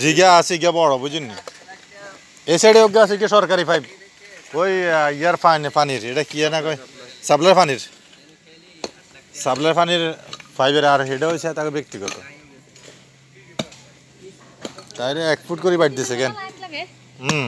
জিগা আছে গিয়া বড় বুঝিনি এ সাইডে ওগা আছে কি সরকারি পাইপ ওই ইয়ার পানি পানির এটা কি না কয় সাপ্লাই পানির সাপ্লাই পানির পাইপের আর সেটা হয়েছে তাকে ব্যক্তিগত তাইলে এক ফুট করে বাইট দিছে কেন হুম